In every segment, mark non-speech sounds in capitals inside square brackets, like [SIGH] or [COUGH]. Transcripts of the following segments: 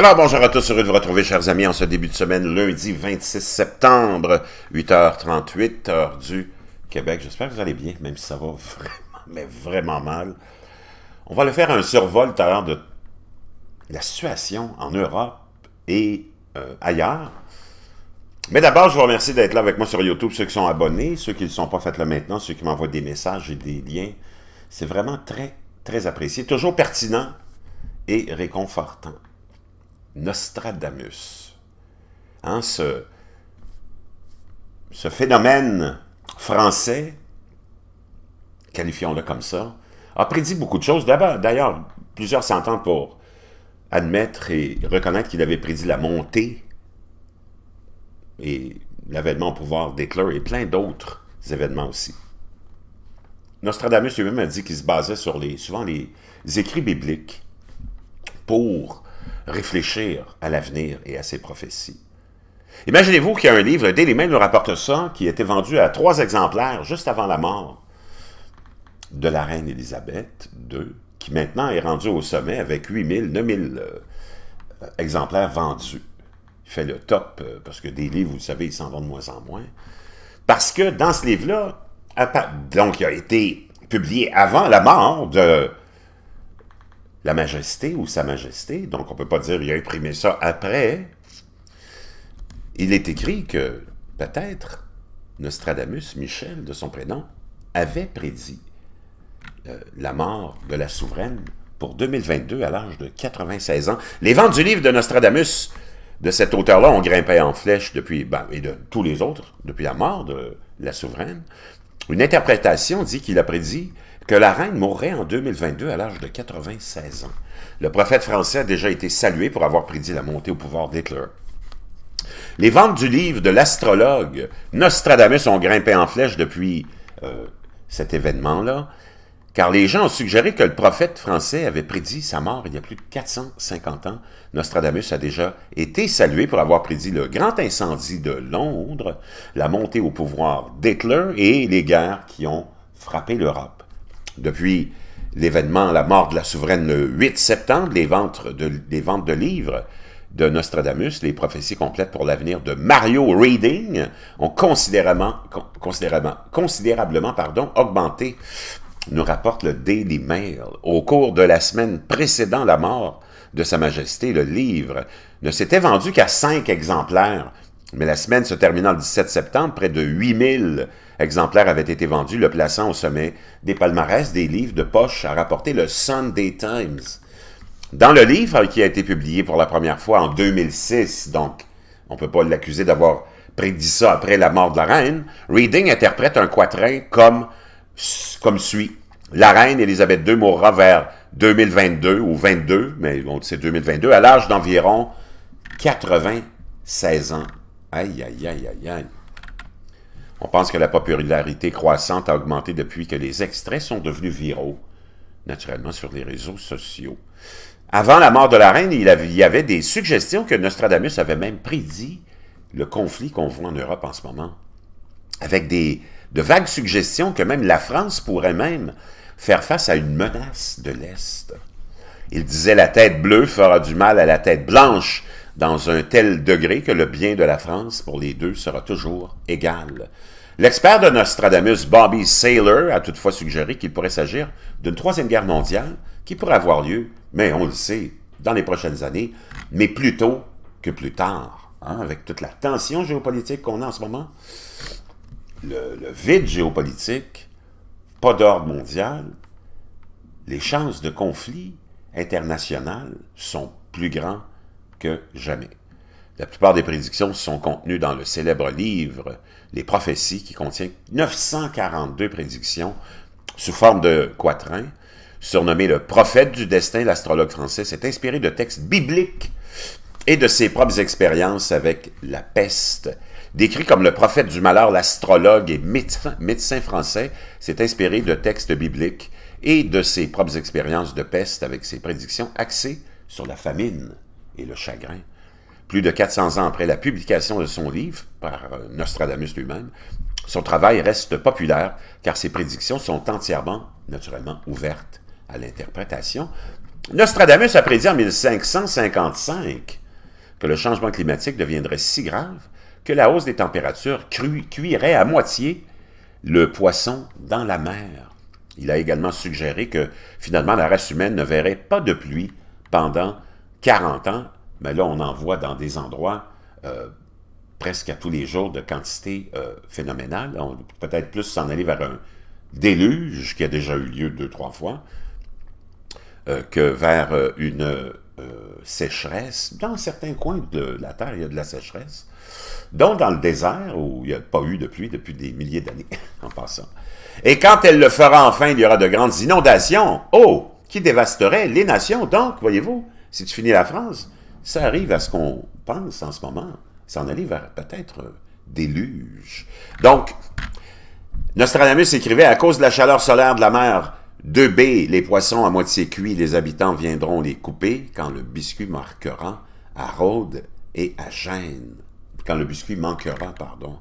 Alors bonjour à tous, heureux de vous retrouver chers amis en ce début de semaine, lundi 26 septembre, 8h38, heure du Québec. J'espère que vous allez bien, même si ça va vraiment, mais vraiment mal. On va le faire un survol tout à l'heure de la situation en Europe et euh, ailleurs. Mais d'abord, je vous remercie d'être là avec moi sur YouTube, ceux qui sont abonnés, ceux qui ne sont pas faits là maintenant, ceux qui m'envoient des messages et des liens. C'est vraiment très, très apprécié, toujours pertinent et réconfortant. Nostradamus. Hein, ce, ce phénomène français, qualifions-le comme ça, a prédit beaucoup de choses. D'ailleurs, plusieurs s'entendent pour admettre et reconnaître qu'il avait prédit la montée et l'avènement au pouvoir d'Hitler et plein d'autres événements aussi. Nostradamus lui-même a dit qu'il se basait sur les, souvent les écrits bibliques pour réfléchir à l'avenir et à ses prophéties. Imaginez-vous qu'il y a un livre, Daily Mail nous rapporte ça, qui a été vendu à trois exemplaires juste avant la mort de la reine Élisabeth II, qui maintenant est rendu au sommet avec 8000, 9000 euh, exemplaires vendus. Il fait le top, euh, parce que des livres, vous le savez, ils s'en vont de moins en moins. Parce que dans ce livre-là, donc il a été publié avant la mort de la majesté ou sa majesté, donc on ne peut pas dire il a imprimé ça après, il est écrit que peut-être Nostradamus Michel, de son prénom, avait prédit euh, la mort de la souveraine pour 2022 à l'âge de 96 ans. Les ventes du livre de Nostradamus de cet auteur-là ont grimpé en flèche depuis, ben, et de tous les autres, depuis la mort de la souveraine. Une interprétation dit qu'il a prédit que la reine mourrait en 2022 à l'âge de 96 ans. Le prophète français a déjà été salué pour avoir prédit la montée au pouvoir d'Hitler. Les ventes du livre de l'astrologue Nostradamus ont grimpé en flèche depuis euh, cet événement-là, car les gens ont suggéré que le prophète français avait prédit sa mort il y a plus de 450 ans. Nostradamus a déjà été salué pour avoir prédit le grand incendie de Londres, la montée au pouvoir d'Hitler et les guerres qui ont frappé l'Europe. Depuis l'événement, la mort de la souveraine le 8 septembre, les ventes de, livres de Nostradamus, les prophéties complètes pour l'avenir de Mario Reading ont considérablement, augmenté, nous rapporte le Daily Mail. Au cours de la semaine précédant la mort de Sa Majesté, le livre ne s'était vendu qu'à cinq exemplaires, mais la semaine se terminant le 17 septembre, près de 8000 exemplaire avait été vendu, le plaçant au sommet des palmarès des livres de poche, à rapporté le Sunday Times. Dans le livre qui a été publié pour la première fois en 2006, donc on ne peut pas l'accuser d'avoir prédit ça après la mort de la reine, Reading interprète un quatrain comme, suit. La reine Élisabeth II mourra vers 2022 ou 22, mais on c'est 2022, à l'âge d'environ 96 ans. Aïe, aïe, aïe, aïe, aïe. On pense que la popularité croissante a augmenté depuis que les extraits sont devenus viraux, naturellement sur les réseaux sociaux. Avant la mort de la reine, il y avait des suggestions que Nostradamus avait même prédit le conflit qu'on voit en Europe en ce moment, avec des, de vagues suggestions que même la France pourrait même faire face à une menace de l'Est. Il disait la tête bleue fera du mal à la tête blanche, dans un tel degré que le bien de la France pour les deux sera toujours égal. L'expert de Nostradamus Bobby Saylor a toutefois suggéré qu'il pourrait s'agir d'une troisième guerre mondiale qui pourrait avoir lieu, mais on le sait, dans les prochaines années, mais plus tôt que plus tard, hein, avec toute la tension géopolitique qu'on a en ce moment, le, vide géopolitique, pas d'ordre mondial, les chances de conflit international sont plus grandes jamais. La plupart des prédictions sont contenues dans le célèbre livre Les prophéties qui contient 942 prédictions sous forme de quatrain. Surnommé le prophète du destin, l'astrologue français s'est inspiré de textes bibliques et de ses propres expériences avec la peste. Décrit comme le prophète du malheur, l'astrologue et médecin, médecin français s'est inspiré de textes bibliques et de ses propres expériences de peste avec ses prédictions axées sur la famine le chagrin. Plus de 400 ans après la publication de son livre, par euh, Nostradamus lui-même, son travail reste populaire car ses prédictions sont entièrement, naturellement, ouvertes à l'interprétation. Nostradamus a prédit en 1555 que le changement climatique deviendrait si grave que la hausse des températures cuirait à moitié le poisson dans la mer. Il a également suggéré que finalement la race humaine ne verrait pas de pluie pendant 40 ans, mais ben là, on en voit dans des endroits euh, presque à tous les jours de quantité euh, phénoménale. On peut-être plus s'en aller vers un déluge qui a déjà eu lieu deux, trois fois euh, que vers une sécheresse. Dans certains coins de la Terre, il y a de la sécheresse. Dont dans le désert, où il n'y a pas eu de pluie depuis des milliers d'années, [LAUGHS] en passant. Et quand elle le fera enfin, il y aura de grandes inondations. Oh! Qui dévasteraient les nations, donc, voyez-vous. Si tu finis la France, ça arrive à ce qu'on pense en ce moment, en aller vers peut-être déluge. Donc, Nostradamus écrivait À cause de la chaleur solaire de la mer, deux b les poissons à moitié cuits, les habitants viendront les couper quand le biscuit marquera à Rhodes et à Gênes. Quand le biscuit manquera, pardon.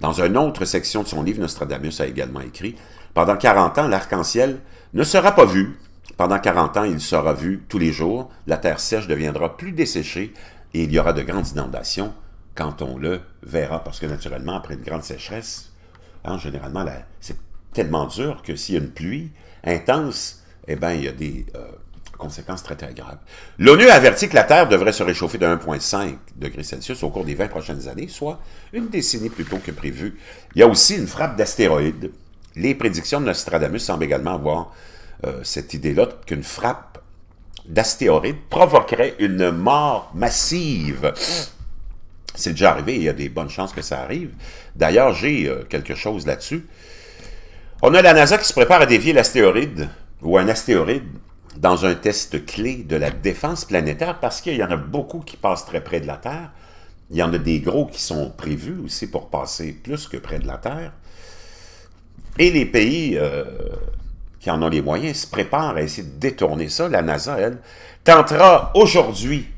Dans une autre section de son livre, Nostradamus a également écrit Pendant 40 ans, l'arc-en-ciel ne sera pas vu, pendant 40 ans, il sera vu tous les jours, la terre sèche deviendra plus desséchée et il y aura de grandes inondations quand on le verra, parce que naturellement, après une grande sécheresse, hein, généralement, c'est tellement dur que s'il y a une pluie intense, eh bien, il y a des euh, conséquences très, très graves. L'ONU avertit que la Terre devrait se réchauffer de 1,5 degrés Celsius au cours des 20 prochaines années, soit une décennie plus tôt que prévu. Il y a aussi une frappe d'astéroïdes. Les prédictions de Nostradamus semblent également avoir euh, cette idée-là qu'une frappe d'astéroïde provoquerait une mort massive. C'est déjà arrivé, il y a des bonnes chances que ça arrive. D'ailleurs, j'ai euh, quelque chose là-dessus. On a la NASA qui se prépare à dévier l'astéroïde, ou un astéroïde, dans un test clé de la défense planétaire, parce qu'il y en a beaucoup qui passent très près de la Terre. Il y en a des gros qui sont prévus aussi pour passer plus que près de la Terre. Et les pays euh, qui en ont les moyens, se prépare à essayer de détourner ça. La NASA, elle, tentera aujourd'hui,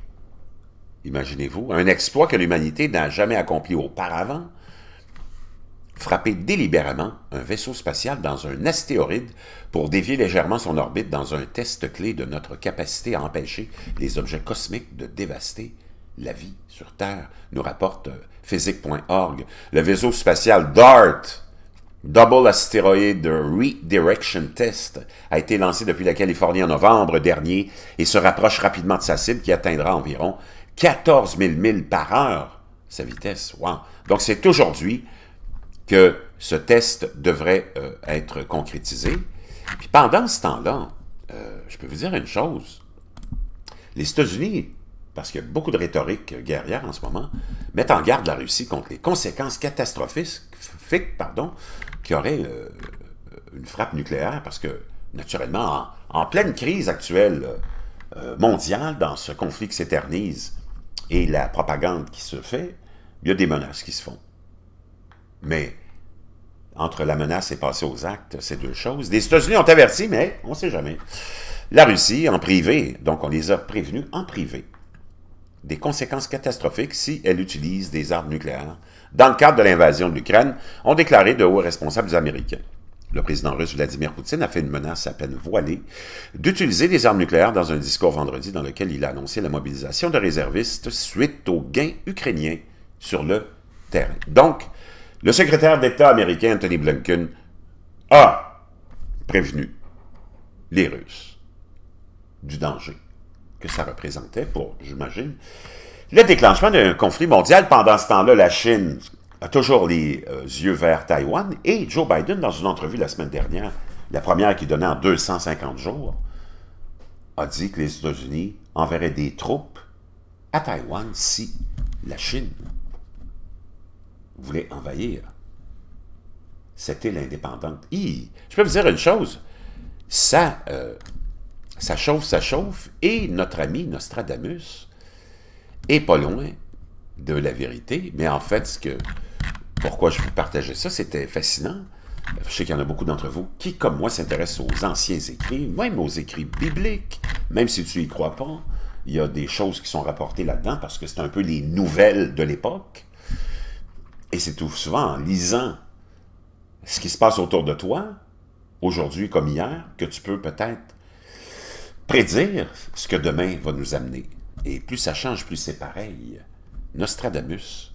imaginez-vous, un exploit que l'humanité n'a jamais accompli auparavant, frapper délibérément un vaisseau spatial dans un astéroïde pour dévier légèrement son orbite dans un test clé de notre capacité à empêcher les objets cosmiques de dévaster la vie sur Terre, nous rapporte euh, physique.org. Le vaisseau spatial DART, Double Asteroid Redirection Test a été lancé depuis la Californie en novembre dernier et se rapproche rapidement de sa cible qui atteindra environ 14 000 milles par heure, sa vitesse. Wow. Donc c'est aujourd'hui que ce test devrait euh, être concrétisé. Puis pendant ce temps-là, euh, je peux vous dire une chose. Les États-Unis parce qu'il y a beaucoup de rhétorique guerrière en ce moment, mettent en garde la Russie contre les conséquences catastrophiques pardon, qui aurait euh, une frappe nucléaire, parce que, naturellement, en, pleine crise actuelle euh, euh, mondiale, dans ce conflit qui s'éternise et la propagande qui se fait, il y a des menaces qui se font. Mais entre la menace et passer aux actes, c'est deux choses. Les États-Unis ont averti, mais on ne sait jamais. La Russie, en privé, donc on les a prévenus en privé des conséquences catastrophiques si elle utilise des armes nucléaires, dans le cadre de l'invasion de l'Ukraine, ont déclaré de hauts responsables américains. Le président russe Vladimir Poutine a fait une menace à peine voilée d'utiliser des armes nucléaires dans un discours vendredi dans lequel il a annoncé la mobilisation de réservistes suite aux gains ukrainiens sur le terrain. Donc, le secrétaire d'État américain Anthony Blinken a prévenu les Russes du danger que ça représentait pour, j'imagine. Le déclenchement d'un conflit mondial pendant ce temps-là, la Chine a toujours les euh, yeux vers Taïwan et Joe Biden, dans une entrevue la semaine dernière, la première qu'il donnait en 250 jours, a dit que les États-Unis enverraient des troupes à Taïwan si la Chine voulait envahir cette île indépendante. je peux vous dire une chose, ça... Euh, ça chauffe, ça chauffe, et notre ami Nostradamus est pas loin de la vérité, mais en fait, ce que, pourquoi je vous partageais ça, c'était fascinant. Je sais qu'il y en a beaucoup d'entre vous qui, comme moi, s'intéressent aux anciens écrits, même aux écrits bibliques, même si tu n'y crois pas, il y a des choses qui sont rapportées là-dedans parce que c'est un peu les nouvelles de l'époque. Et c'est souvent en lisant ce qui se passe autour de toi, aujourd'hui comme hier, que tu peux peut-être prédire ce que demain va nous amener. Et plus ça change, plus c'est pareil. Nostradamus,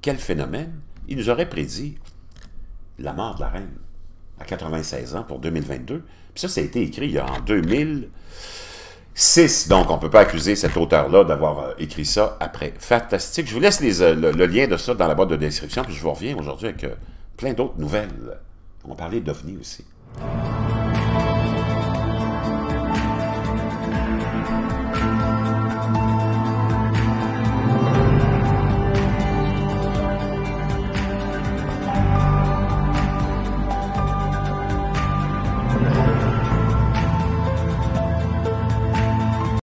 quel phénomène Il nous aurait prédit la mort de la reine à 96 ans pour 2022. Puis ça, ça a été écrit en 2006, donc on ne peut pas accuser cet auteur-là d'avoir euh, écrit ça après. Fantastique. Je vous laisse euh, le, lien de ça dans la boîte de description, puis je vous reviens aujourd'hui avec euh, plein d'autres nouvelles. On parlait d'OVNI aussi.